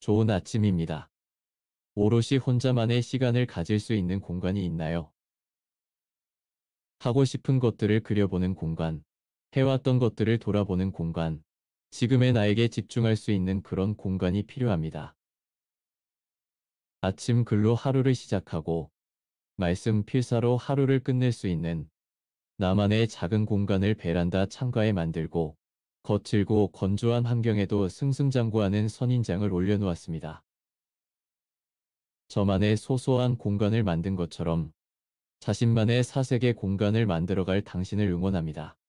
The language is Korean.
좋은 아침입니다. 오롯이 혼자만의 시간을 가질 수 있는 공간이 있나요? 하고 싶은 것들을 그려보는 공간, 해왔던 것들을 돌아보는 공간, 지금의 나에게 집중할 수 있는 그런 공간이 필요합니다. 아침 글로 하루를 시작하고 말씀 필사로 하루를 끝낼 수 있는 나만의 작은 공간을 베란다 창가에 만들고 거칠고 건조한 환경에도 승승장구하는 선인장을 올려놓았습니다. 저만의 소소한 공간을 만든 것처럼 자신만의 사색의 공간을 만들어갈 당신을 응원합니다.